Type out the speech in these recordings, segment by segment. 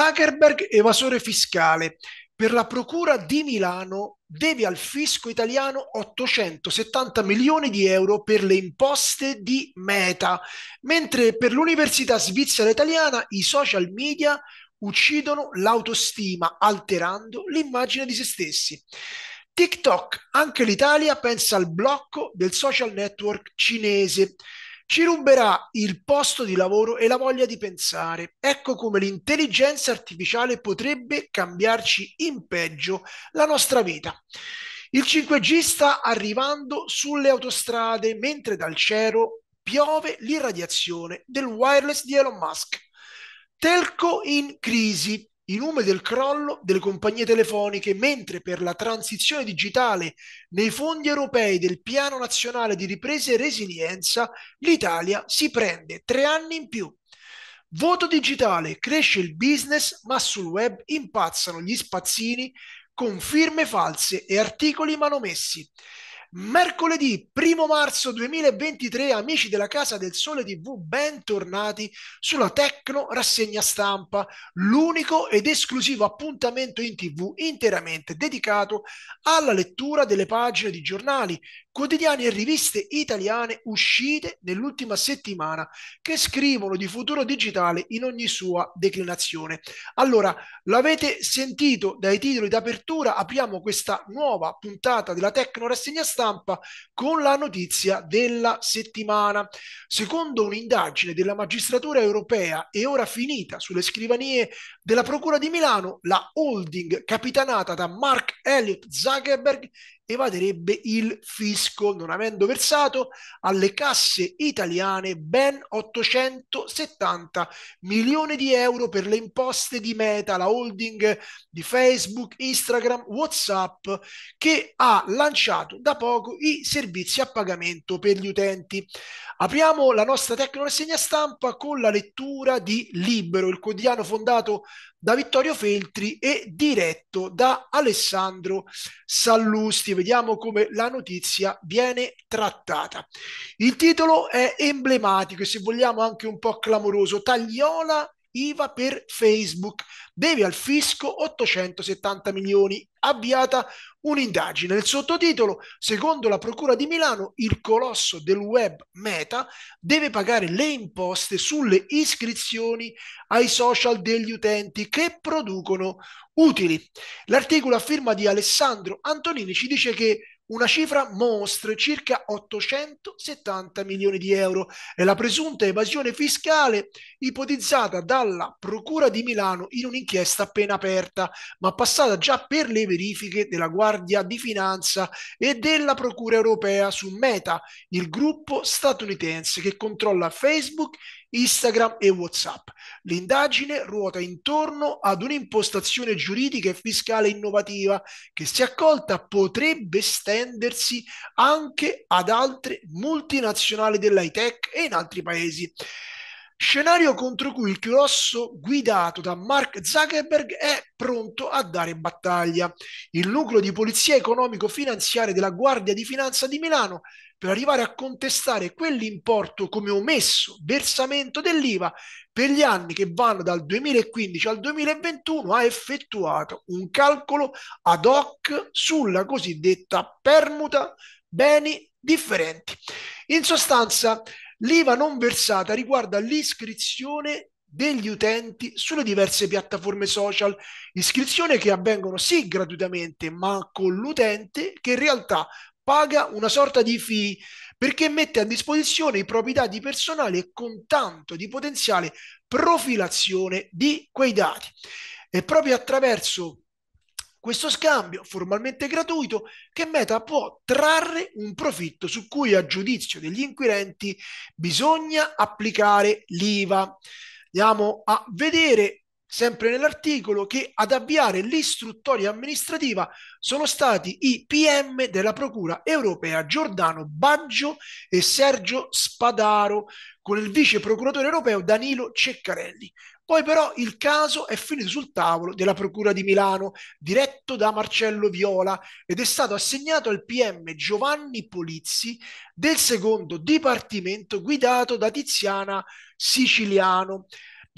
Zuckerberg evasore fiscale. Per la Procura di Milano deve al fisco italiano 870 milioni di euro per le imposte di Meta, mentre per l'Università Svizzera Italiana i social media uccidono l'autostima, alterando l'immagine di se stessi. TikTok, anche l'Italia pensa al blocco del social network cinese ci ruberà il posto di lavoro e la voglia di pensare. Ecco come l'intelligenza artificiale potrebbe cambiarci in peggio la nostra vita. Il 5G sta arrivando sulle autostrade, mentre dal cielo piove l'irradiazione del wireless di Elon Musk. Telco in crisi, i numeri del crollo delle compagnie telefoniche, mentre per la transizione digitale nei fondi europei del Piano Nazionale di Ripresa e Resilienza l'Italia si prende tre anni in più. Voto digitale, cresce il business, ma sul web impazzano gli spazzini con firme false e articoli manomessi. Mercoledì 1 marzo 2023, amici della Casa del Sole TV, bentornati sulla Tecno Rassegna Stampa, l'unico ed esclusivo appuntamento in TV interamente dedicato alla lettura delle pagine di giornali, quotidiani e riviste italiane uscite nell'ultima settimana che scrivono di futuro digitale in ogni sua declinazione. Allora, l'avete sentito dai titoli d'apertura, apriamo questa nuova puntata della Tecno Rassegna Stampa con la notizia della settimana. Secondo un'indagine della magistratura europea e ora finita sulle scrivanie della Procura di Milano, la holding capitanata da Mark Elliott Zuckerberg evaderebbe il fisco, non avendo versato alle casse italiane ben 870 milioni di euro per le imposte di Meta, la holding di Facebook, Instagram, WhatsApp, che ha lanciato da poco i servizi a pagamento per gli utenti. Apriamo la nostra tecno segna stampa con la lettura di Libero, il quotidiano fondato da Vittorio Feltri e diretto da Alessandro Sallusti. Vediamo come la notizia viene trattata. Il titolo è emblematico e se vogliamo anche un po' clamoroso. Tagliola IVA per Facebook, deve al fisco 870 milioni, avviata un'indagine. Il sottotitolo, secondo la Procura di Milano, il colosso del web Meta deve pagare le imposte sulle iscrizioni ai social degli utenti che producono utili. L'articolo a firma di Alessandro Antonini ci dice che una cifra mostre, circa 870 milioni di euro, È la presunta evasione fiscale ipotizzata dalla Procura di Milano in un'inchiesta appena aperta, ma passata già per le verifiche della Guardia di Finanza e della Procura europea su Meta, il gruppo statunitense che controlla Facebook Instagram e WhatsApp. L'indagine ruota intorno ad un'impostazione giuridica e fiscale innovativa che, se accolta, potrebbe estendersi anche ad altre multinazionali dell'high tech e in altri paesi. Scenario contro cui il colosso guidato da Mark Zuckerberg è pronto a dare battaglia. Il nucleo di polizia economico-finanziaria della Guardia di Finanza di Milano per arrivare a contestare quell'importo come omesso versamento dell'IVA per gli anni che vanno dal 2015 al 2021 ha effettuato un calcolo ad hoc sulla cosiddetta permuta beni differenti. In sostanza, l'IVA non versata riguarda l'iscrizione degli utenti sulle diverse piattaforme social, iscrizioni che avvengono sì gratuitamente, ma con l'utente che in realtà paga una sorta di fee perché mette a disposizione i propri dati personali e con tanto di potenziale profilazione di quei dati. E proprio attraverso questo scambio formalmente gratuito che Meta può trarre un profitto su cui a giudizio degli inquirenti bisogna applicare l'IVA. Andiamo a vedere sempre nell'articolo che ad avviare l'istruttoria amministrativa sono stati i PM della Procura europea Giordano Baggio e Sergio Spadaro con il vice procuratore europeo Danilo Ceccarelli. Poi però il caso è finito sul tavolo della Procura di Milano, diretto da Marcello Viola, ed è stato assegnato al PM Giovanni Polizzi del secondo dipartimento guidato da Tiziana Siciliano.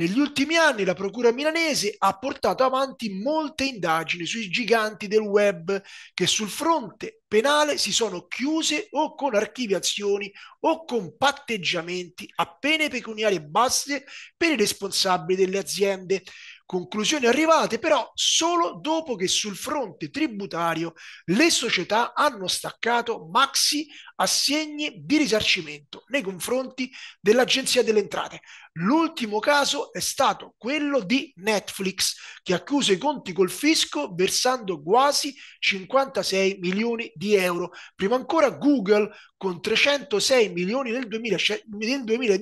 Negli ultimi anni la Procura milanese ha portato avanti molte indagini sui giganti del web che sul fronte penale si sono chiuse o con archiviazioni o con patteggiamenti a pene pecuniarie basse per i responsabili delle aziende. Conclusioni arrivate però solo dopo che sul fronte tributario le società hanno staccato maxi assegni di risarcimento nei confronti dell'Agenzia delle Entrate. L'ultimo caso è stato quello di Netflix, che ha i conti col fisco versando quasi 56 milioni di euro. Prima ancora Google con 306 milioni nel, 2017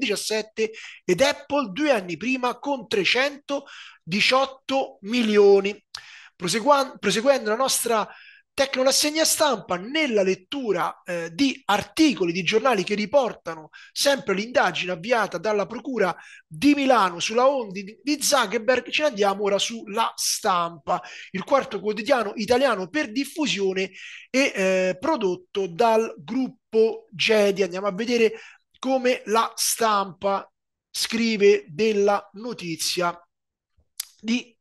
cioè, ed Apple due anni prima con 318 milioni. proseguendo la nostra tecno rassegna stampa nella lettura eh, di articoli di giornali che riportano sempre l'indagine avviata dalla Procura di Milano sulla Ondi di, Zuckerberg, ce ne andiamo ora sulla stampa, il quarto quotidiano italiano per diffusione e eh, prodotto dal gruppo Gedi. Andiamo a vedere come la stampa scrive della notizia di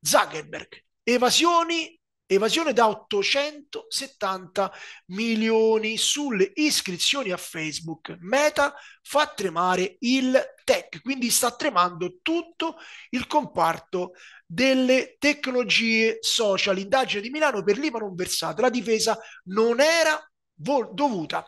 Zuckerberg. Evasioni Evasione da 870 milioni sulle iscrizioni a Facebook. Meta fa tremare il tech, quindi sta tremando tutto il comparto delle tecnologie social. Indagine di Milano per l'IVA non versata. La difesa non era vol- dovuta.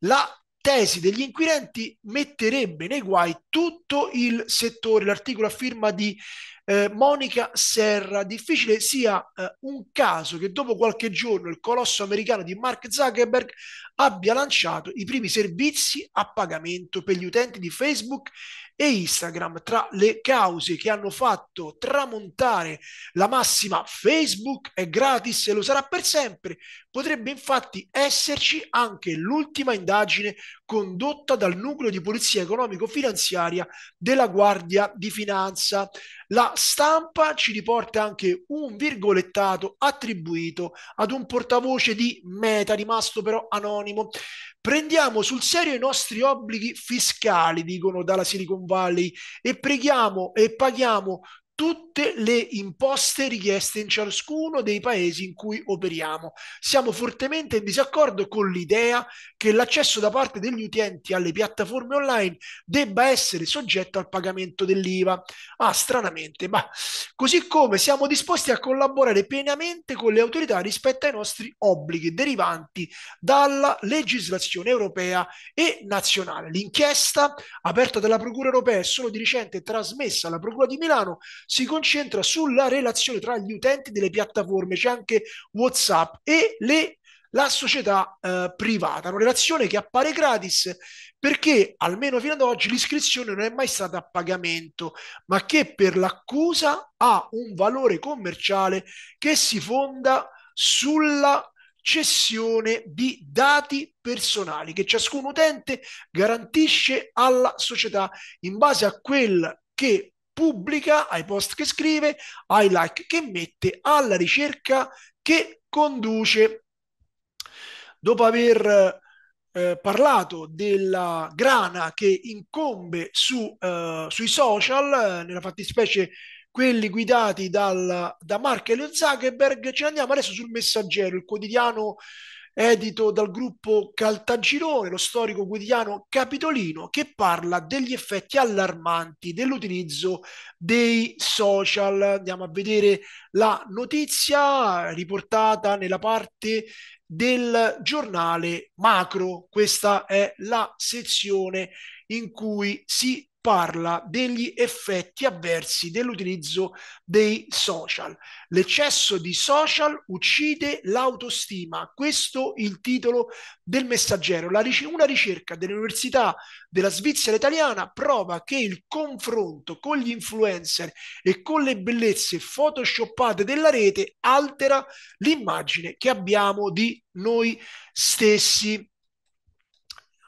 La tesi degli inquirenti metterebbe nei guai tutto il settore. L'articolo a firma di eh, Monica Serra. Difficile sia eh, un caso che dopo qualche giorno il colosso americano di Mark Zuckerberg abbia lanciato i primi servizi a pagamento per gli utenti di Facebook e Instagram. Tra le cause che hanno fatto tramontare la massima Facebook è gratis e lo sarà per sempre, potrebbe infatti esserci anche l'ultima indagine condotta dal nucleo di polizia economico-finanziaria della Guardia di Finanza. La stampa ci riporta anche un virgolettato attribuito ad un portavoce di Meta, rimasto però anonimo. Prendiamo sul serio i nostri obblighi fiscali, dicono dalla Silicon Valley, e preghiamo e paghiamo tutte le imposte richieste in ciascuno dei paesi in cui operiamo. Siamo fortemente in disaccordo con l'idea che l'accesso da parte degli utenti alle piattaforme online debba essere soggetto al pagamento dell'IVA. Ah, stranamente, ma così come siamo disposti a collaborare pienamente con le autorità rispetto ai nostri obblighi derivanti dalla legislazione europea e nazionale. L'inchiesta aperta dalla Procura europea e solo di recente trasmessa alla Procura di Milano si concentra sulla relazione tra gli utenti delle piattaforme, c'è anche WhatsApp e le la società eh, privata, una relazione che appare gratis perché almeno fino ad oggi l'iscrizione non è mai stata a pagamento, ma che per l'accusa ha un valore commerciale che si fonda sulla cessione di dati personali che ciascun utente garantisce alla società in base a quel che pubblica, ai post che scrive, ai like che mette, alla ricerca che conduce. Dopo aver eh, parlato della grana che incombe su, eh, sui social, eh, nella fattispecie quelli guidati dal, da Mark e Zuckerberg, ce ne andiamo adesso sul Messaggero, il quotidiano edito dal gruppo Caltagirone, lo storico quotidiano capitolino, che parla degli effetti allarmanti dell'utilizzo dei social. Andiamo a vedere la notizia riportata nella parte del giornale macro. Questa è la sezione in cui si parla degli effetti avversi dell'utilizzo dei social. L'eccesso di social uccide l'autostima. Questo il titolo del messaggero. La Ric- una ricerca dell'Università della Svizzera italiana prova che il confronto con gli influencer e con le bellezze photoshoppate della rete altera l'immagine che abbiamo di noi stessi.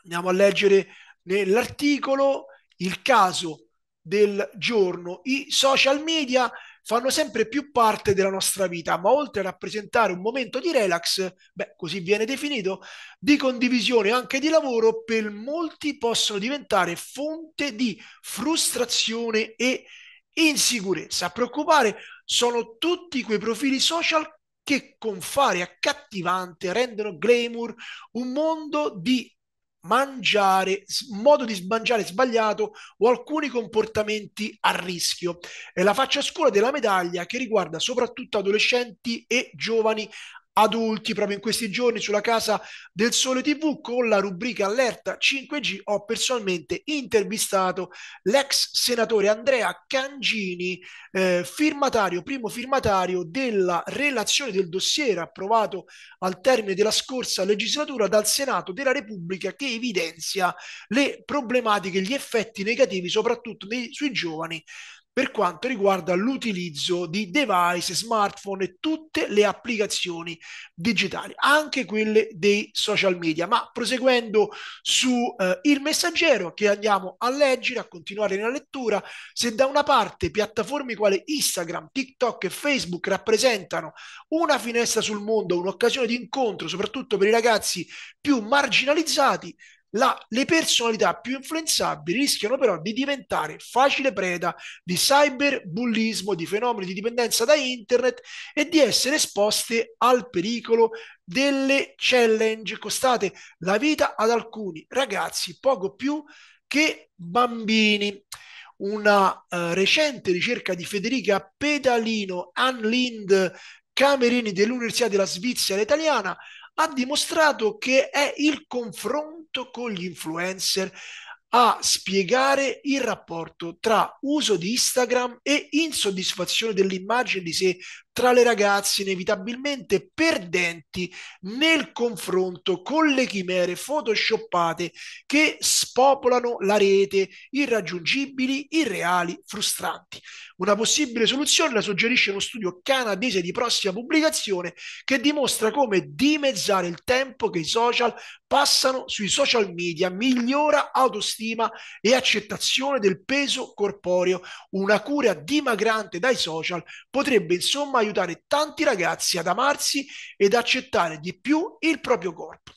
Andiamo a leggere nell'articolo il caso del giorno, i social media fanno sempre più parte della nostra vita, ma oltre a rappresentare un momento di relax, beh, così viene definito, di condivisione anche di lavoro, per molti possono diventare fonte di frustrazione e insicurezza. A preoccupare sono tutti quei profili social che con fare accattivante rendono glamour un mondo di mangiare, modo di mangiare sbagliato o alcuni comportamenti a rischio. È la faccia scura della medaglia che riguarda soprattutto adolescenti e giovani adulti proprio in questi giorni sulla Casa del Sole TV con la rubrica Allerta 5G ho personalmente intervistato l'ex senatore Andrea Cangini, eh, firmatario, primo firmatario della relazione del dossier approvato al termine della scorsa legislatura dal Senato della Repubblica che evidenzia le problematiche, gli effetti negativi soprattutto nei, sui giovani per quanto riguarda l'utilizzo di device, smartphone e tutte le applicazioni digitali, anche quelle dei social media. Ma proseguendo su eh, il messaggero che andiamo a leggere, a continuare nella lettura, se da una parte piattaforme quali Instagram, TikTok e Facebook rappresentano una finestra sul mondo, un'occasione di incontro, soprattutto per i ragazzi più marginalizzati, la, le personalità più influenzabili rischiano però di diventare facile preda di cyberbullismo, di fenomeni di dipendenza da internet e di essere esposte al pericolo delle challenge costate la vita ad alcuni ragazzi poco più che bambini. Una uh, recente ricerca di Federica Pedalino, Ann Lind, Camerini dell'Università della Svizzera Italiana ha dimostrato che è il confronto con gli influencer a spiegare il rapporto tra uso di Instagram e insoddisfazione dell'immagine di sé tra le ragazze inevitabilmente perdenti nel confronto con le chimere photoshoppate che spopolano la rete, irraggiungibili, irreali, frustranti. Una possibile soluzione la suggerisce uno studio canadese di prossima pubblicazione che dimostra come dimezzare il tempo che i social passano sui social media migliora autostima e accettazione del peso corporeo. Una cura dimagrante dai social potrebbe insomma aiutare tanti ragazzi ad amarsi ed accettare di più il proprio corpo.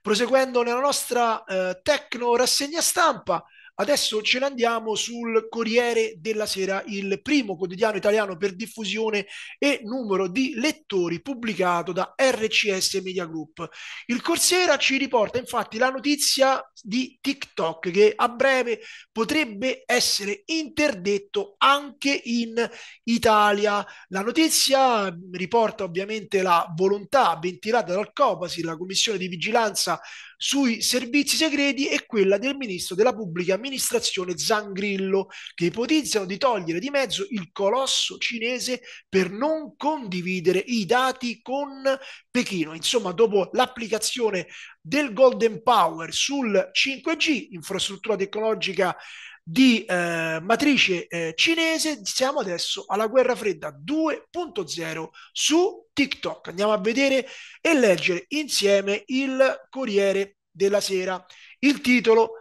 Proseguendo nella nostra eh, tecno rassegna stampa, Adesso ce ne andiamo sul Corriere della Sera, il primo quotidiano italiano per diffusione e numero di lettori pubblicato da RCS Media Group. Il Corsera ci riporta infatti la notizia di TikTok che a breve potrebbe essere interdetto anche in Italia. La notizia riporta ovviamente la volontà ventilata dal Copasi, la commissione di vigilanza sui servizi segreti e quella del ministro della pubblica amministrazione Zangrillo, che ipotizzano di togliere di mezzo il colosso cinese per non condividere i dati con Pechino. Insomma, dopo l'applicazione del Golden Power sul 5G, infrastruttura tecnologica di eh, matrice eh, cinese, siamo adesso alla guerra fredda 2.0 su TikTok. Andiamo a vedere e leggere insieme il Corriere della Sera. Il titolo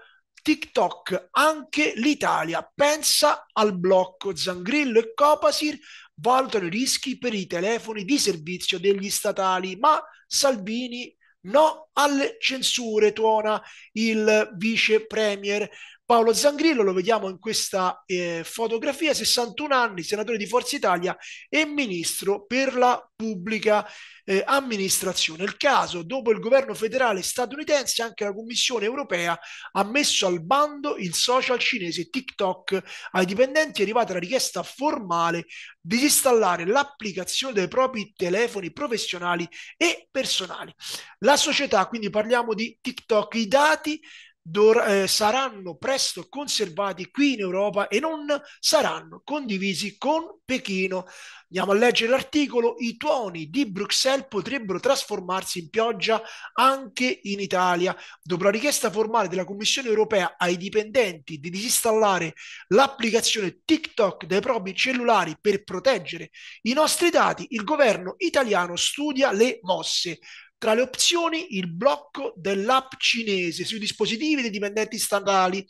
TikTok, anche l'Italia pensa al blocco. Zangrillo e Copasir valutano i rischi per i telefoni di servizio degli statali, ma Salvini no alle censure, tuona il vice premier. Paolo Zangrillo, lo vediamo in questa eh, fotografia, 61 anni, senatore di Forza Italia e ministro per la pubblica eh, amministrazione. Il caso, dopo il governo federale statunitense, anche la Commissione europea ha messo al bando il social cinese TikTok ai dipendenti, è arrivata la richiesta formale di installare l'applicazione dei propri telefoni professionali e personali. La società, quindi parliamo di TikTok, i dati dor- eh, saranno presto conservati qui in Europa e non saranno condivisi con Pechino. Andiamo a leggere l'articolo, i tuoni di Bruxelles potrebbero trasformarsi in pioggia anche in Italia. Dopo la richiesta formale della Commissione europea ai dipendenti di disinstallare l'applicazione TikTok dai propri cellulari per proteggere i nostri dati, il governo italiano studia le mosse. Tra le opzioni il blocco dell'app cinese sui dispositivi dei dipendenti statali.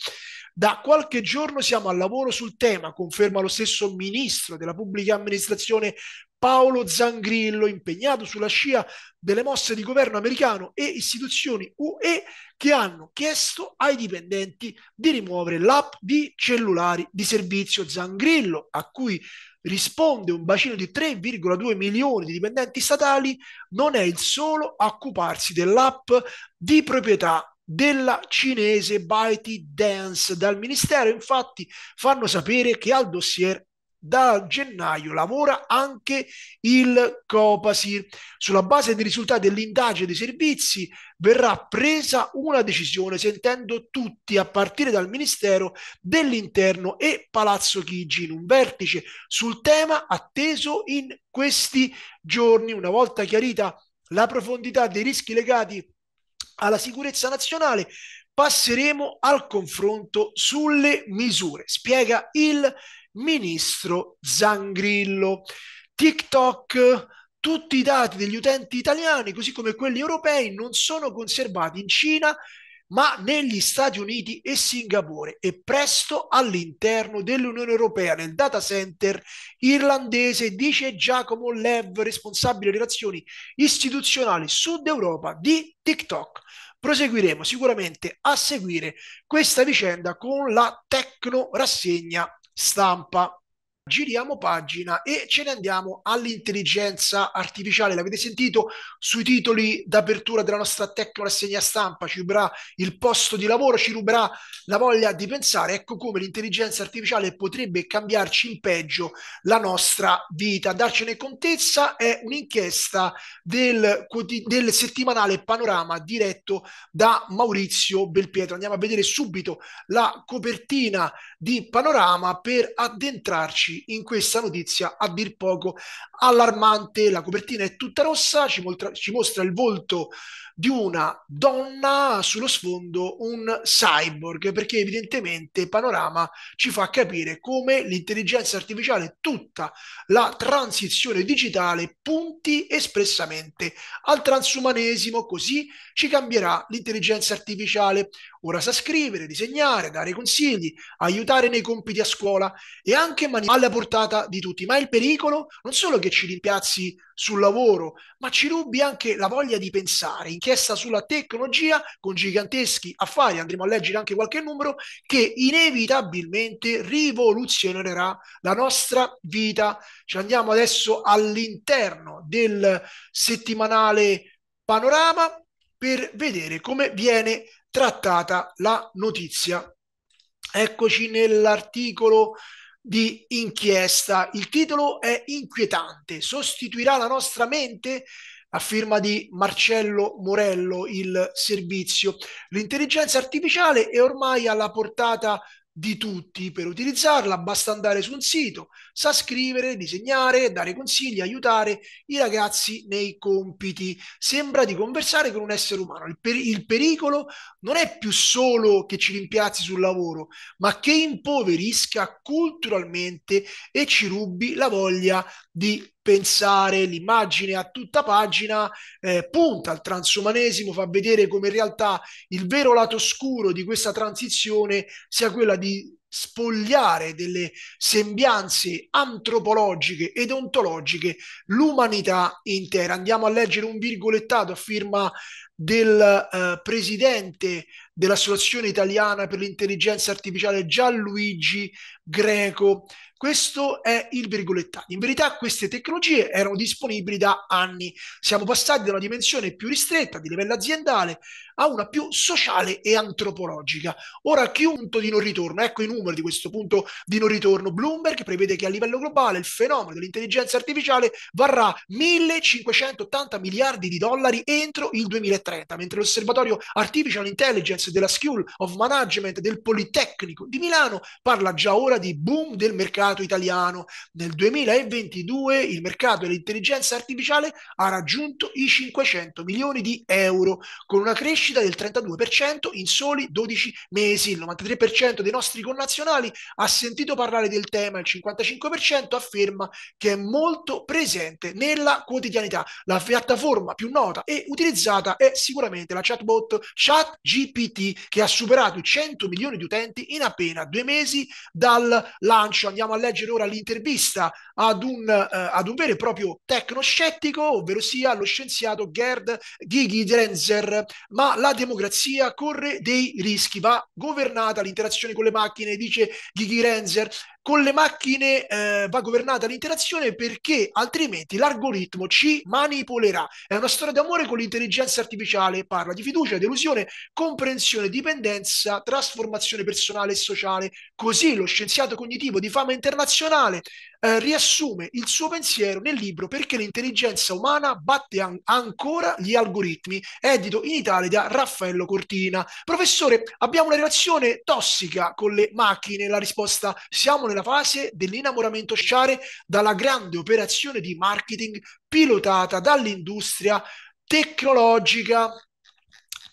Da qualche giorno siamo al lavoro sul tema, conferma lo stesso ministro della pubblica amministrazione Paolo Zangrillo, impegnato sulla scia delle mosse di governo americano e istituzioni UE che hanno chiesto ai dipendenti di rimuovere l'app di cellulari di servizio Zangrillo, a cui risponde un bacino di 3,2 milioni di dipendenti statali, non è il solo a occuparsi dell'app di proprietà della cinese ByteDance. Dal ministero infatti fanno sapere che al dossier da gennaio lavora anche il Copasir. Sulla base dei risultati dell'indagine dei servizi verrà presa una decisione sentendo tutti a partire dal Ministero dell'Interno e Palazzo Chigi in un vertice sul tema atteso in questi giorni. Una volta chiarita la profondità dei rischi legati alla sicurezza nazionale, passeremo al confronto sulle misure, spiega il Ministero ministro Zangrillo. TikTok, tutti i dati degli utenti italiani, così come quelli europei, non sono conservati in Cina, ma negli Stati Uniti e Singapore e presto all'interno dell'Unione Europea nel data center irlandese, dice Giacomo Lev, responsabile delle relazioni istituzionali Sud Europa di TikTok. Proseguiremo sicuramente a seguire questa vicenda con la Tecno Rassegna stampa giriamo pagina e ce ne andiamo all'intelligenza artificiale. L'avete sentito sui titoli d'apertura della nostra tecno rassegna stampa? Ci ruberà il posto di lavoro, ci ruberà la voglia di pensare. Ecco come l'intelligenza artificiale potrebbe cambiarci in peggio la nostra vita. Darcene contezza è un'inchiesta del, del settimanale Panorama diretto da Maurizio Belpietro. Andiamo a vedere subito la copertina di Panorama per addentrarci in questa notizia a dir poco allarmante. La copertina è tutta rossa, ci, moltra- ci mostra il volto di una donna sullo sfondo un cyborg, perché evidentemente Panorama ci fa capire come l'intelligenza artificiale, tutta la transizione digitale punti espressamente al transumanesimo, così ci cambierà l'intelligenza artificiale. Ora sa scrivere, disegnare, dare consigli, aiutare nei compiti a scuola e anche mani alla portata di tutti. Ma il pericolo non solo che ci rimpiazzi sul lavoro, ma ci rubi anche la voglia di pensare. Inchiesta sulla tecnologia con giganteschi affari, andremo a leggere anche qualche numero, che inevitabilmente rivoluzionerà la nostra vita. Ci andiamo adesso all'interno del settimanale panorama per vedere come viene trattata la notizia. Eccoci nell'articolo di inchiesta. Il titolo è inquietante, sostituirà la nostra mente a firma di Marcello Morello il servizio. L'intelligenza artificiale è ormai alla portata di tutti per utilizzarla, basta andare su un sito, sa scrivere, disegnare, dare consigli, aiutare i ragazzi nei compiti. Sembra di conversare con un essere umano. Il, per- il pericolo non è più solo che ci rimpiazzi sul lavoro, ma che impoverisca culturalmente e ci rubi la voglia di pensare l'immagine a tutta pagina, eh, punta al transumanesimo, fa vedere come in realtà il vero lato scuro di questa transizione sia quella di spogliare delle sembianze antropologiche ed ontologiche l'umanità intera. Andiamo a leggere un virgolettato a firma del eh, presidente dell'Associazione Italiana per l'Intelligenza Artificiale Gianluigi Greco. Questo è il virgolettato. In verità queste tecnologie erano disponibili da anni. Siamo passati da una dimensione più ristretta di livello aziendale a una più sociale e antropologica. Ora che un punto di non ritorno, ecco i numeri di questo punto di non ritorno. Bloomberg prevede che a livello globale il fenomeno dell'intelligenza artificiale varrà 1580 miliardi di dollari entro il 2030, mentre l'osservatorio Artificial Intelligence della School of Management del Politecnico di Milano parla già ora di boom del mercato mercato italiano. Nel 2022 il mercato dell'intelligenza artificiale ha raggiunto i 500 milioni di euro, con una crescita del 32% in soli 12 mesi. Il 93% dei nostri connazionali ha sentito parlare del tema, il 55% afferma che è molto presente nella quotidianità. La piattaforma più nota e utilizzata è sicuramente la chatbot ChatGPT, che ha superato i 100 milioni di utenti in appena due mesi dal lancio. Andiamo a leggere ora l'intervista ad un, eh, ad un vero e proprio tecnoscettico, ovvero sia lo scienziato Gerd Gigi Drenzer. Ma la democrazia corre dei rischi, va governata l'interazione con le macchine, dice Gigi drenzer con le macchine eh, va governata l'interazione perché altrimenti l'algoritmo ci manipolerà. È una storia d'amore con l'intelligenza artificiale, parla di fiducia, delusione, comprensione, dipendenza, trasformazione personale e sociale. Così lo scienziato cognitivo di fama internazionale eh, riassume il suo pensiero nel libro Perché l'intelligenza umana batte an- ancora gli algoritmi, edito in Italia da Raffaello Cortina. Professore, abbiamo una relazione tossica con le macchine? La risposta, siamo nella fase dell'innamoramento sciare dalla grande operazione di marketing pilotata dall'industria tecnologica.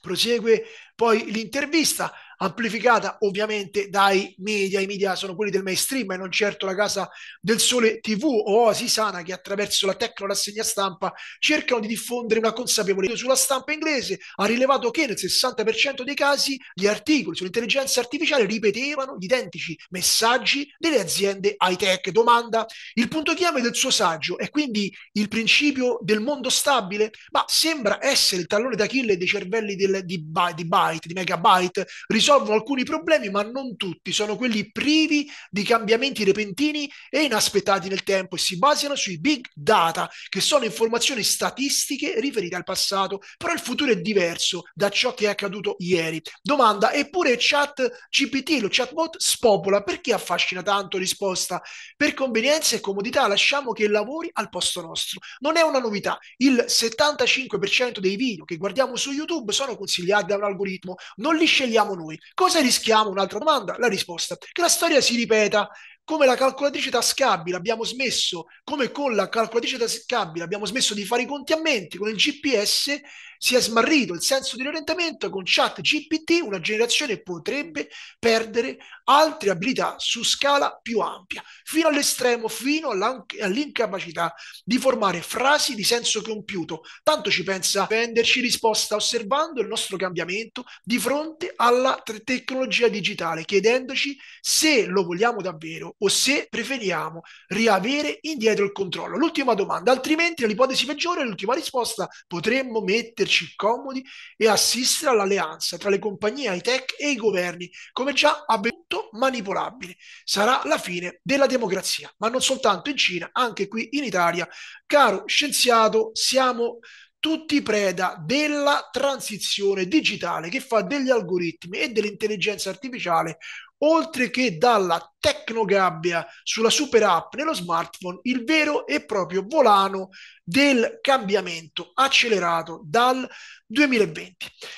Prosegue poi l'intervista amplificata ovviamente dai media. I media sono quelli del mainstream e non certo la casa del sole TV o Oasi Sana che attraverso la tecno rassegna stampa cercano di diffondere una consapevolezza. Sulla stampa inglese ha rilevato che nel 60% dei casi gli articoli sull'intelligenza artificiale ripetevano gli identici messaggi delle aziende high tech. Domanda, il punto chiave del suo saggio è quindi il principio del mondo stabile? Ma sembra essere il tallone d'Achille dei cervelli del, di, di byte, di megabyte, risolto risolvono alcuni problemi, ma non tutti, sono quelli privi di cambiamenti repentini e inaspettati nel tempo e si basano sui big data, che sono informazioni statistiche riferite al passato, però il futuro è diverso da ciò che è accaduto ieri. Domanda, eppure chat GPT, lo chatbot spopola, perché affascina tanto? Risposta, per convenienza e comodità lasciamo che lavori al posto nostro. Non è una novità, il 75% dei video che guardiamo su YouTube sono consigliati da un algoritmo, non li scegliamo noi, Cosa rischiamo? Un'altra domanda. La risposta. Che la storia si ripeta. Come la calcolatrice tascabile abbiamo smesso, come con la calcolatrice tascabile abbiamo smesso di fare i conti a mente, con il GPS si è smarrito il senso di orientamento con chat GPT una generazione potrebbe perdere altre abilità su scala più ampia, fino all'estremo, fino all'incapacità di formare frasi di senso compiuto. Tanto ci pensa a prenderci risposta osservando il nostro cambiamento di fronte alla tecnologia digitale, chiedendoci se lo vogliamo davvero o se preferiamo riavere indietro il controllo. L'ultima domanda, altrimenti l'ipotesi peggiore, l'ultima risposta, potremmo metterci esserci comodi e assistere all'alleanza tra le compagnie high tech e i governi, come già avvenuto manipolabile. Sarà la fine della democrazia, ma non soltanto in Cina, anche qui in Italia. Caro scienziato, siamo tutti preda della transizione digitale che fa degli algoritmi e dell'intelligenza artificiale oltre che dalla tecnogabbia sulla super app nello smartphone, il vero e proprio volano del cambiamento accelerato dal 2020.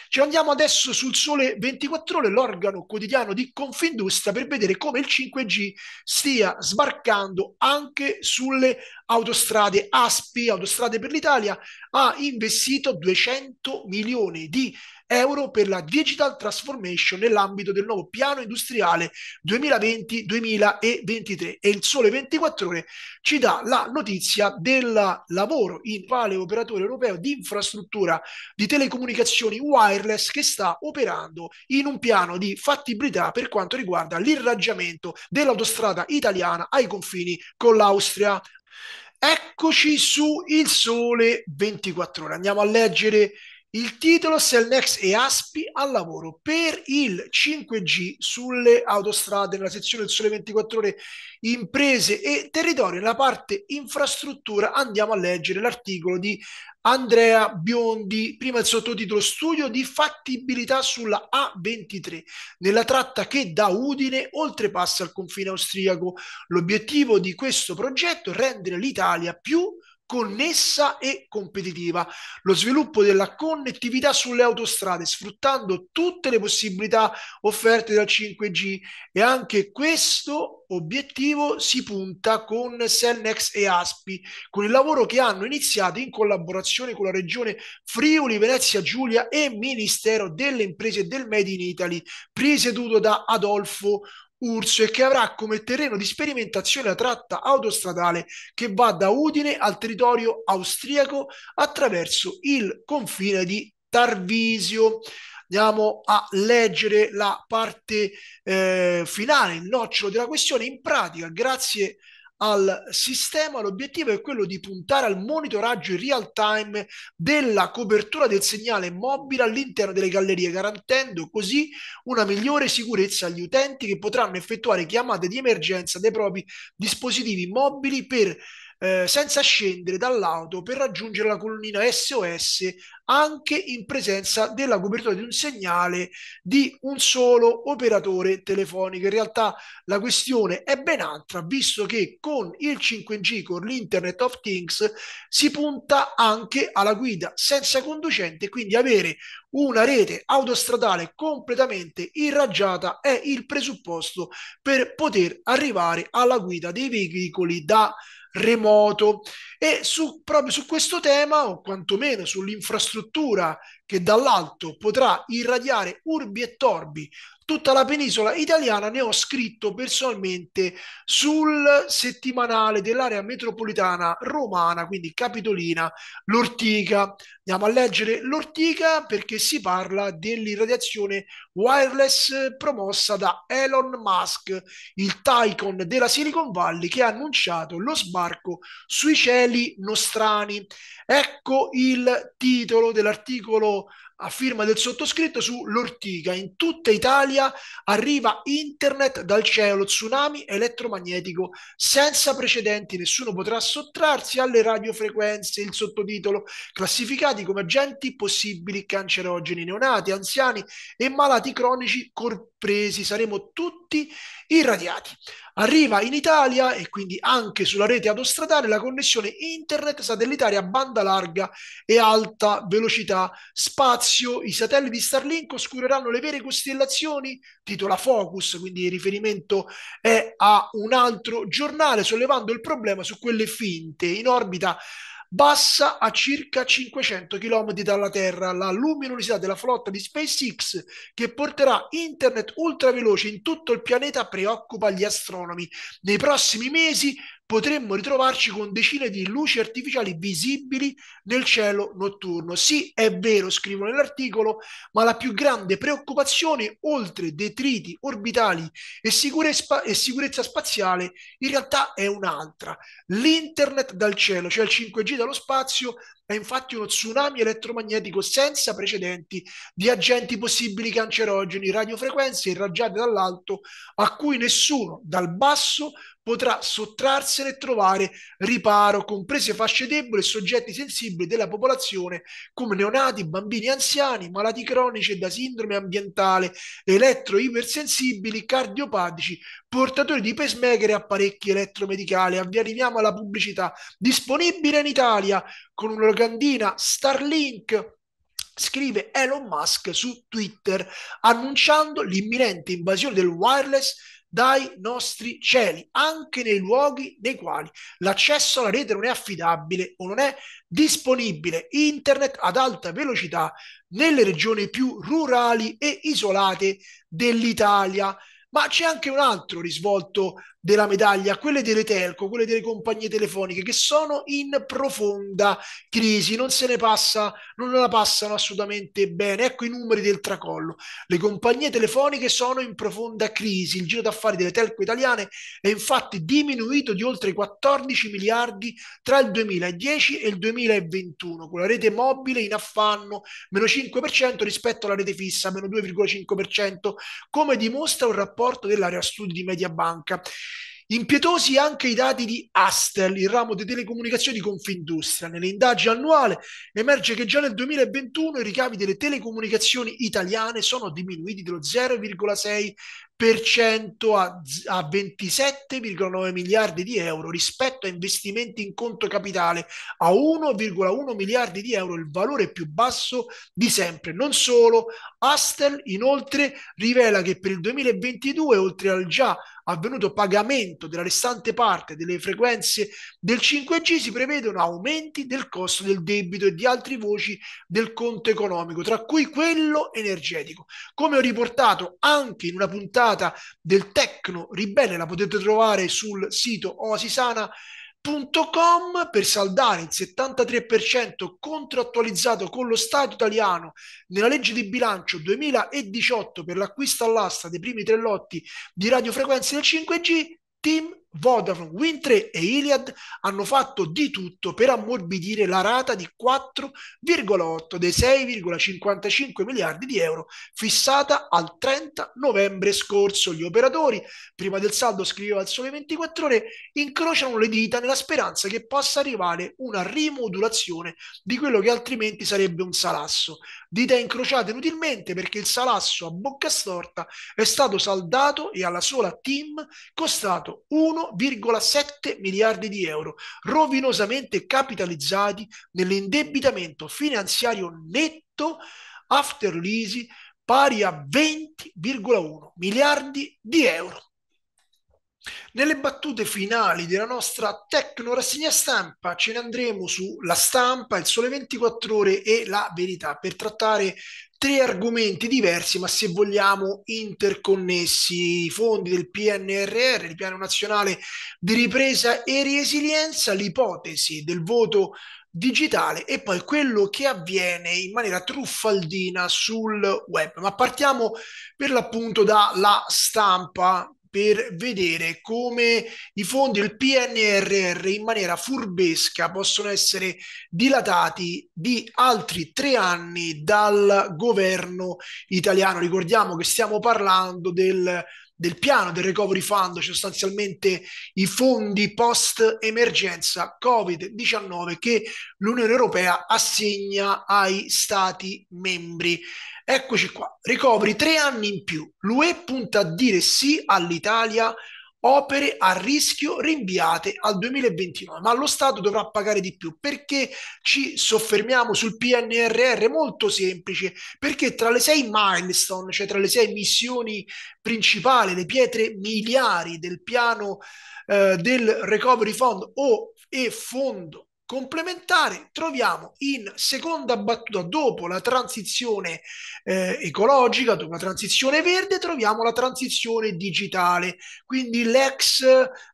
Ci andiamo adesso sul Sole 24 Ore, l'organo quotidiano di Confindustria, per vedere come il 5G stia sbarcando anche sulle autostrade. ASPI, Autostrade per l'Italia, ha investito 200 milioni di euro per la digital transformation nell'ambito del nuovo piano industriale 2020-2023 e il Sole 24 Ore ci dà la notizia del lavoro in quale operatore europeo di infrastruttura di telefonia telecomunicazioni wireless che sta operando in un piano di fattibilità per quanto riguarda l'irraggiamento dell'autostrada italiana ai confini con l'Austria. Eccoci su Il Sole 24 ore. Andiamo a leggere il titolo Selnex e Aspi al lavoro per il 5G sulle autostrade nella sezione del Sole 24 Ore Imprese e Territorio. Nella parte infrastruttura andiamo a leggere l'articolo di Andrea Biondi, prima il sottotitolo Studio di fattibilità sulla A23 nella tratta che da Udine oltrepassa il confine austriaco. L'obiettivo di questo progetto è rendere l'Italia più connessa e competitiva, lo sviluppo della connettività sulle autostrade sfruttando tutte le possibilità offerte dal 5G e anche questo obiettivo si punta con Selnex e Aspi, con il lavoro che hanno iniziato in collaborazione con la regione Friuli, Venezia Giulia e Ministero delle Imprese e del Made in Italy, presieduto da Adolfo Urso e che avrà come terreno di sperimentazione la tratta autostradale che va da Udine al territorio austriaco attraverso il confine di Tarvisio. Andiamo a leggere la parte eh, finale, il nocciolo della questione. In pratica, grazie a al sistema, l'obiettivo è quello di puntare al monitoraggio in real time della copertura del segnale mobile all'interno delle gallerie, garantendo così una migliore sicurezza agli utenti che potranno effettuare chiamate di emergenza dai propri dispositivi mobili per eh, senza scendere dall'auto per raggiungere la colonnina SOS anche in presenza della copertura di un segnale di un solo operatore telefonico. In realtà la questione è ben altra, visto che con il 5G, con l'Internet of Things, si punta anche alla guida senza conducente, quindi avere una rete autostradale completamente irraggiata è il presupposto per poter arrivare alla guida dei veicoli da remoto e su, proprio su questo tema, o quantomeno sull'infrastruttura che dall'alto potrà irradiare urbi e torbi tutta la penisola italiana, ne ho scritto personalmente sul settimanale dell'area metropolitana romana, quindi Capitolina, l'Ortica. Andiamo a leggere l'Ortica perché si parla dell'irradiazione wireless promossa da Elon Musk, il tycoon della Silicon Valley che ha annunciato lo sbarco sui cieli nostrani. Ecco il titolo dell'articolo a firma del sottoscritto su sull'ortica. In tutta Italia arriva internet dal cielo, tsunami elettromagnetico senza precedenti, nessuno potrà sottrarsi alle radiofrequenze, il sottotitolo, classificati come agenti possibili cancerogeni, neonati, anziani e malati cronici corpresi. Saremo tutti irradiati. Arriva in Italia e quindi anche sulla rete autostradale la connessione internet satellitare a banda larga e alta velocità spazio. I satelliti Starlink oscureranno le vere costellazioni, titola Focus, quindi il riferimento è a un altro giornale, sollevando il problema su quelle finte in orbita bassa a circa 500 km dalla Terra la luminosità della flotta di SpaceX che porterà internet ultraveloce in tutto il pianeta preoccupa gli astronomi. Nei prossimi mesi potremmo ritrovarci con decine di luci artificiali visibili nel cielo notturno. Sì, è vero, scrivono nell'articolo, ma la più grande preoccupazione, oltre detriti orbitali e, sicurezza, e sicurezza spaziale, in realtà è un'altra. L'internet dal cielo, cioè il 5G dallo spazio, è infatti uno tsunami elettromagnetico senza precedenti di agenti possibili cancerogeni, radiofrequenze irraggiate dall'alto a cui nessuno dal basso potrà sottrarsene e trovare riparo, comprese fasce deboli e soggetti sensibili della popolazione come neonati, bambini anziani, malati cronici e da sindrome ambientale, elettro-ipersensibili, cardiopatici, portatori di pacemaker e apparecchi elettromedicali. Avvia arriviamo alla pubblicità disponibile in Italia con una locandina Starlink, scrive Elon Musk su Twitter annunciando l'imminente invasione del wireless dai nostri cieli, anche nei luoghi nei quali l'accesso alla rete non è affidabile o non è disponibile internet ad alta velocità nelle regioni più rurali e isolate dell'Italia. Ma c'è anche un altro risvolto della medaglia, quelle delle telco, quelle delle compagnie telefoniche che sono in profonda crisi, non se ne passa, non la passano assolutamente bene. Ecco i numeri del tracollo. Le compagnie telefoniche sono in profonda crisi. Il giro d'affari delle telco italiane è infatti diminuito di oltre 14 miliardi tra il 2010 e il 2021, con la rete mobile in affanno meno 5% rispetto alla rete fissa meno 2,5%, come dimostra un rapporto dell'area studi di Mediabanca. Impietosi anche i dati di Astel, il ramo di telecomunicazioni di Confindustria. Nell'indagine annuale emerge che già nel 2021 i ricavi delle telecomunicazioni italiane sono diminuiti dello 0,6 a, a 27,9 miliardi di euro rispetto a investimenti in conto capitale a 1,1 miliardi di euro, il valore più basso di sempre. Non solo, Astel inoltre rivela che per il 2022, oltre al già avvenuto pagamento della restante parte delle frequenze del 5G, si prevedono aumenti del costo del debito e di altre voci del conto economico, tra cui quello energetico. Come ho riportato anche in una puntata serata del Tecno Ribelle, la potete trovare sul sito oasisana.com per saldare il 73% contrattualizzato con lo Stato italiano nella legge di bilancio 2018 per l'acquisto all'asta dei primi tre lotti di radiofrequenze del 5G, Team Vodafone, Wintre e Iliad hanno fatto di tutto per ammorbidire la rata di 4,8 dei 6,55 miliardi di euro fissata al 30 novembre scorso. Gli operatori, prima del saldo scriveva al sole 24 ore, incrociano le dita nella speranza che possa arrivare una rimodulazione di quello che altrimenti sarebbe un salasso. Dita incrociate inutilmente perché il salasso a bocca storta è stato saldato e alla sola team costato 1 1,7 miliardi di euro, rovinosamente capitalizzati nell'indebitamento finanziario netto after lease pari a 20,1 miliardi di euro. Nelle battute finali della nostra Tecno Rassegna Stampa ce ne andremo su La Stampa, Il Sole 24 Ore e La Verità per trattare tre argomenti diversi, ma se vogliamo interconnessi, i fondi del PNRR, il Piano Nazionale di Ripresa e Resilienza, l'ipotesi del voto digitale e poi quello che avviene in maniera truffaldina sul web. Ma partiamo per l'appunto dalla stampa per vedere come i fondi del PNRR in maniera furbesca possono essere dilatati di altri tre anni dal governo italiano. Ricordiamo che stiamo parlando del del piano del recovery fund, sostanzialmente i fondi post emergenza Covid-19 che l'Unione Europea assegna ai stati membri. Eccoci qua, ricopri tre anni in più. L'UE punta a dire sì all'Italia opere a rischio rinviate al 2029, ma lo Stato dovrà pagare di più. Perché ci soffermiamo sul PNRR? Molto semplice, perché tra le sei milestone, cioè tra le sei missioni principali, le pietre miliari del piano eh, del Recovery Fund o e fondo complementare troviamo in seconda battuta dopo la transizione eh, ecologica, dopo la transizione verde, troviamo la transizione digitale, quindi l'ex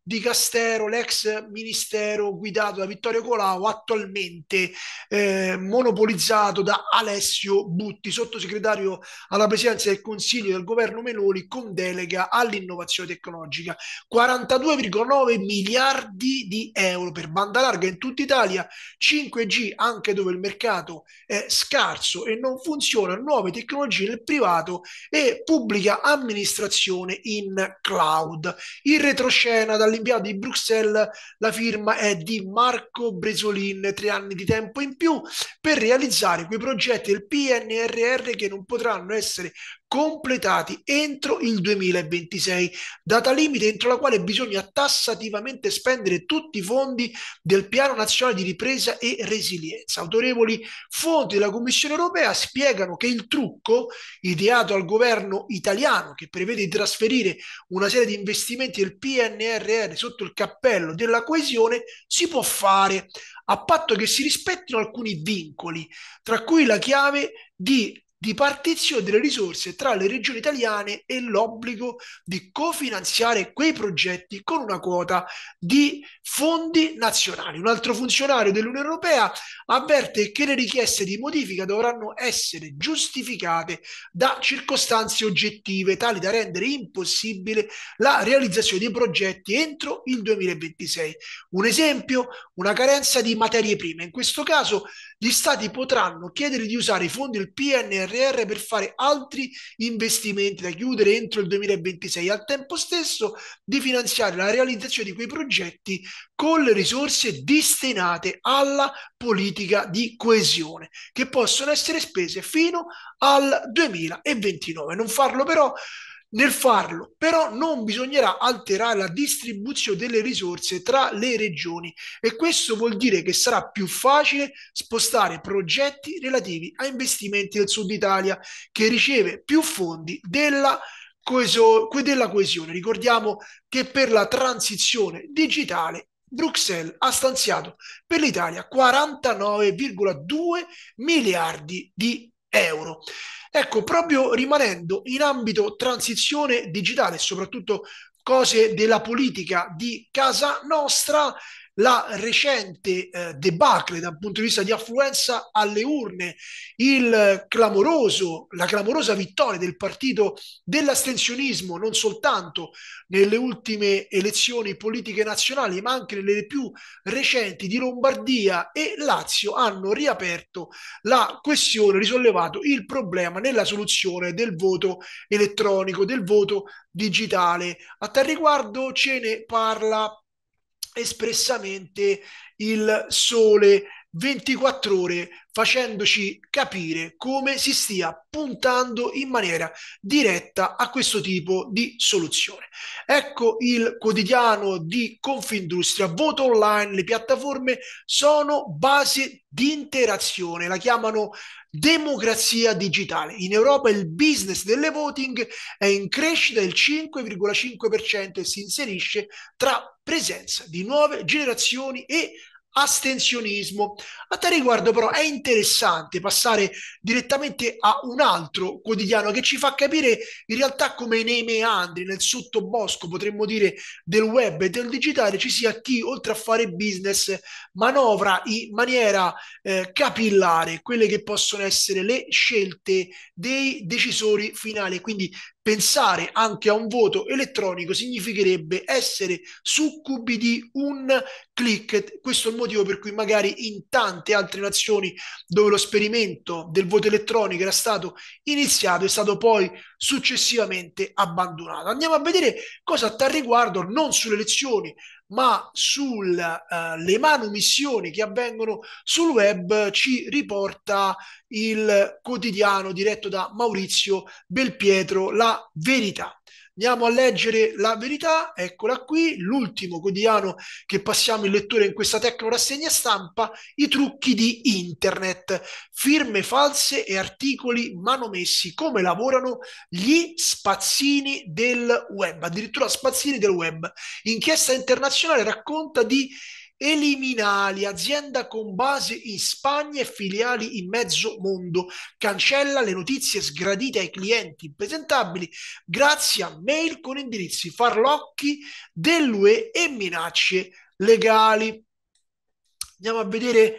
di Castero, l'ex ministero guidato da Vittorio Colau, attualmente eh, monopolizzato da Alessio Butti, sottosegretario alla presidenza del Consiglio del governo Meloni con delega all'innovazione tecnologica. 42,9 miliardi di euro per banda larga in tutta Italia Italia, 5G anche dove il mercato è scarso e non funziona, nuove tecnologie nel privato e pubblica amministrazione in cloud. In retroscena dall'inviato di Bruxelles la firma è di Marco Bresolin, tre anni di tempo in più per realizzare quei progetti del PNRR che non potranno essere completati entro il 2026, data limite entro la quale bisogna tassativamente spendere tutti i fondi del Piano Nazionale di Ripresa e Resilienza. Autorevoli fonti della Commissione europea spiegano che il trucco ideato al governo italiano, che prevede di trasferire una serie di investimenti del PNRR sotto il cappello della coesione, si può fare a patto che si rispettino alcuni vincoli, tra cui la chiave di di partizione delle risorse tra le regioni italiane e l'obbligo di cofinanziare quei progetti con una quota di fondi nazionali. Un altro funzionario dell'Unione Europea avverte che le richieste di modifica dovranno essere giustificate da circostanze oggettive tali da rendere impossibile la realizzazione di progetti entro il 2026. Un esempio, una carenza di materie prime. In questo caso gli stati potranno chiedere di usare i fondi del PNR PNRR per fare altri investimenti da chiudere entro il 2026 e al tempo stesso di finanziare la realizzazione di quei progetti con le risorse destinate alla politica di coesione che possono essere spese fino al 2029. Non farlo però nel farlo, però non bisognerà alterare la distribuzione delle risorse tra le regioni e questo vuol dire che sarà più facile spostare progetti relativi a investimenti del Sud Italia che riceve più fondi della coeso- della coesione. Ricordiamo che per la transizione digitale Bruxelles ha stanziato per l'Italia 49,2 miliardi di euro. Ecco, proprio rimanendo in ambito transizione digitale, soprattutto cose della politica di casa nostra, la recente eh, debacle dal punto di vista di affluenza alle urne, clamoroso, la clamorosa vittoria del partito dell'astensionismo non soltanto nelle ultime elezioni politiche nazionali, ma anche nelle più recenti di Lombardia e Lazio hanno riaperto la questione, risollevato il problema nella soluzione del voto elettronico, del voto digitale. A tal riguardo ce ne parla espressamente il sole 24 ore facendoci capire come si stia puntando in maniera diretta a questo tipo di soluzione. Ecco il quotidiano di Confindustria, voto online, le piattaforme sono base di interazione, la chiamano democrazia digitale. In Europa il business delle voting è in crescita del 5,5% e si inserisce tra presenza di nuove generazioni e astensionismo. A tal riguardo però è interessante passare direttamente a un altro quotidiano che ci fa capire in realtà come nei meandri, nel sottobosco potremmo dire del web e del digitale ci sia chi oltre a fare business manovra in maniera eh, capillare quelle che possono essere le scelte dei decisori finali, quindi pensare anche a un voto elettronico significherebbe essere succubi di un click. Questo è il motivo per cui magari in tante altre nazioni dove lo sperimento del voto elettronico era stato iniziato, è stato poi successivamente abbandonata. Andiamo a vedere cosa a tal riguardo, non sulle lezioni, ma sulle eh, uh, manomissioni che avvengono sul web, ci riporta il quotidiano diretto da Maurizio Belpietro, La Verità. Andiamo a leggere la verità, eccola qui, l'ultimo quotidiano che passiamo in lettura in questa tecno rassegna stampa, i trucchi di internet, firme false e articoli manomessi, come lavorano gli spazzini del web, addirittura spazzini del web. Inchiesta internazionale racconta di Eliminali, azienda con base in Spagna e filiali in mezzo mondo, cancella le notizie sgradite ai clienti presentabili grazie a mail con indirizzi farlocchi dell'UE e minacce legali. Andiamo a vedere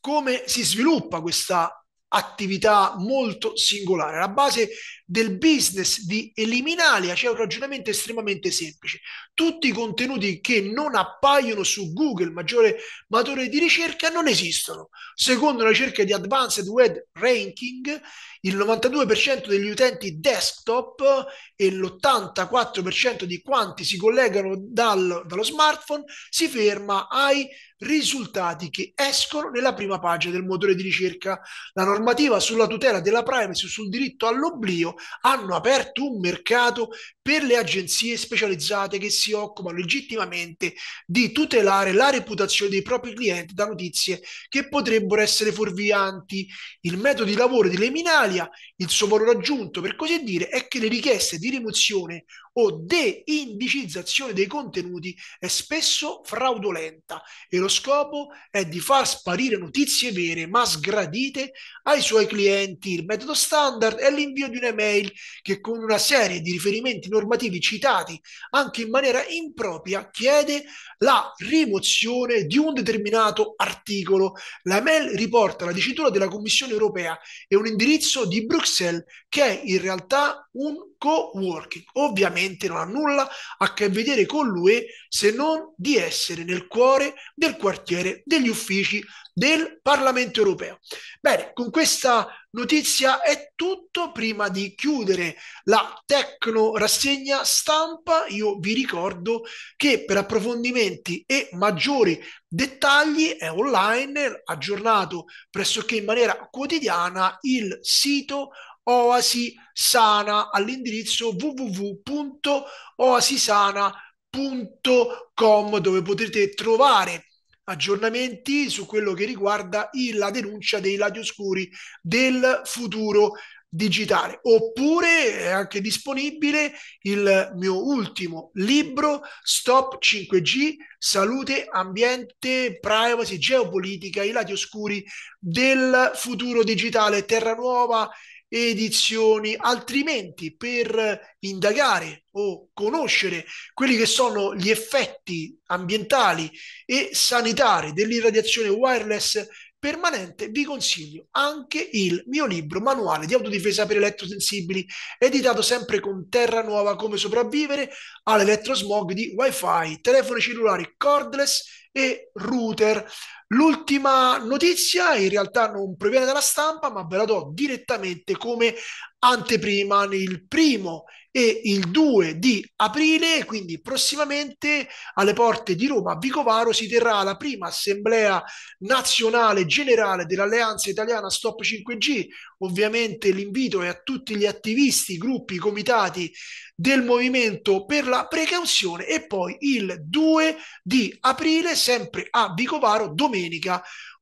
come si sviluppa questa attività molto singolare. La base del business di Eliminalia c'è un ragionamento estremamente semplice. Tutti i contenuti che non appaiono su Google, maggiore motore di ricerca, non esistono. Secondo una ricerca di Advanced Web Ranking, il 92% degli utenti desktop e l'84% di quanti si collegano dal, dallo smartphone si ferma ai risultati che escono nella prima pagina del motore di ricerca. La normativa sulla tutela della privacy, sul diritto all'oblio, hanno aperto un mercato per le agenzie specializzate che si occupano legittimamente di tutelare la reputazione dei propri clienti da notizie che potrebbero essere fuorvianti. Il metodo di lavoro di Leminalia, il suo valore aggiunto per così dire, è che le richieste di rimozione o deindicizzazione dei contenuti è spesso fraudolenta e lo scopo è di far sparire notizie vere ma sgradite ai suoi clienti. Il metodo standard è l'invio di un'email che con una serie di riferimenti normativi citati anche in maniera impropria chiede la rimozione di un determinato articolo. L'email riporta la dicitura della Commissione europea e un indirizzo di Bruxelles che è in realtà un co-working. Ovviamente veramente non ha nulla a che vedere con l'UE se non di essere nel cuore del quartiere degli uffici del Parlamento europeo. Bene, con questa notizia è tutto. Prima di chiudere la Tecno Rassegna Stampa, io vi ricordo che per approfondimenti e maggiori dettagli è online, aggiornato pressoché in maniera quotidiana, il sito Oasi Sana all'indirizzo www www.oasisana.com dove potrete trovare aggiornamenti su quello che riguarda il, la denuncia dei lati oscuri del futuro digitale oppure è anche disponibile il mio ultimo libro Stop 5G salute ambiente privacy geopolitica i lati oscuri del futuro digitale terra nuova edizioni, altrimenti per indagare o conoscere quelli che sono gli effetti ambientali e sanitari dell'irradiazione wireless permanente, vi consiglio anche il mio libro manuale di autodifesa per elettrosensibili, editato sempre con Terra Nuova come sopravvivere all'elettrosmog di wifi, telefoni cellulari cordless e router. L'ultima notizia in realtà non proviene dalla stampa, ma ve la do direttamente come anteprima nel primo e il 2 di aprile, quindi prossimamente alle porte di Roma a Vicovaro si terrà la prima assemblea nazionale generale dell'Alleanza Italiana Stop 5G. Ovviamente l'invito è a tutti gli attivisti, gruppi, comitati del movimento per la precauzione e poi il 2 di aprile sempre a Vicovaro domenica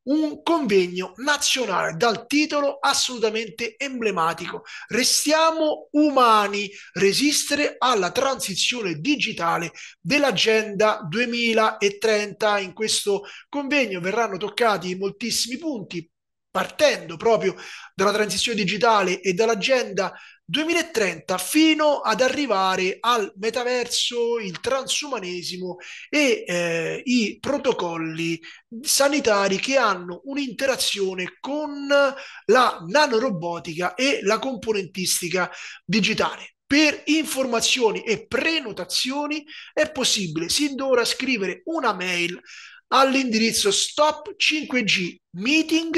un convegno nazionale dal titolo assolutamente emblematico. Restiamo umani, resistere alla transizione digitale dell'agenda 2030. In questo convegno verranno toccati moltissimi punti, partendo proprio dalla transizione digitale e dall'agenda 2030 fino ad arrivare al metaverso, il transumanesimo e eh, i protocolli sanitari che hanno un'interazione con la nanorobotica e la componentistica digitale. Per informazioni e prenotazioni è possibile sin d'ora scrivere una mail all'indirizzo stop 5G meeting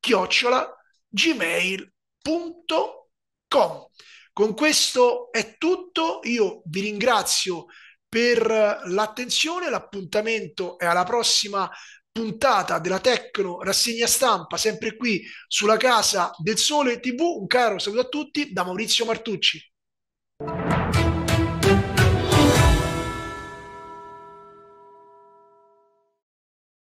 chiocciola gmail.com www.radioradioradio.com. Con questo è tutto, io vi ringrazio per l'attenzione, l'appuntamento è alla prossima puntata della Tecno Rassegna Stampa, sempre qui sulla Casa del Sole TV. Un caro saluto a tutti da Maurizio Martucci.